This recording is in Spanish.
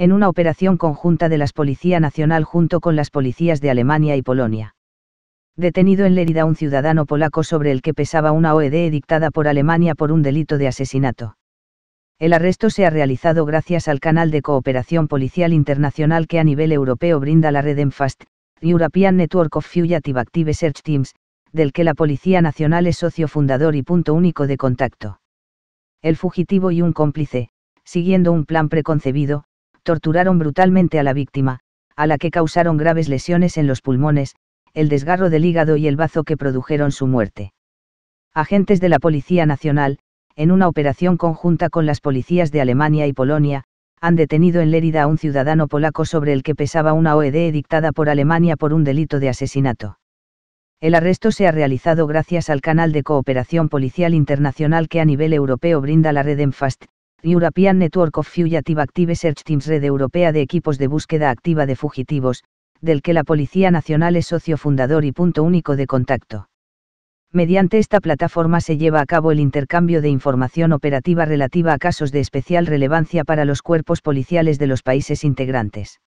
en una operación conjunta de las Policía Nacional junto con las policías de Alemania y Polonia. Detenido en Lérida un ciudadano polaco sobre el que pesaba una OED dictada por Alemania por un delito de asesinato. El arresto se ha realizado gracias al canal de cooperación policial internacional que a nivel europeo brinda la red ENFAST, European Network of Fugitive Active Search Teams, del que la Policía Nacional es socio fundador y punto único de contacto. El fugitivo y un cómplice, siguiendo un plan preconcebido, torturaron brutalmente a la víctima, a la que causaron graves lesiones en los pulmones, el desgarro del hígado y el bazo que produjeron su muerte. Agentes de la Policía Nacional, en una operación conjunta con las policías de Alemania y Polonia, han detenido en Lérida a un ciudadano polaco sobre el que pesaba una OED dictada por Alemania por un delito de asesinato. El arresto se ha realizado gracias al canal de cooperación policial internacional que a nivel europeo brinda la red ENFAST, European Network of Fugitive Active Search Teams Red Europea de Equipos de Búsqueda Activa de Fugitivos, del que la Policía Nacional es socio fundador y punto único de contacto. Mediante esta plataforma se lleva a cabo el intercambio de información operativa relativa a casos de especial relevancia para los cuerpos policiales de los países integrantes.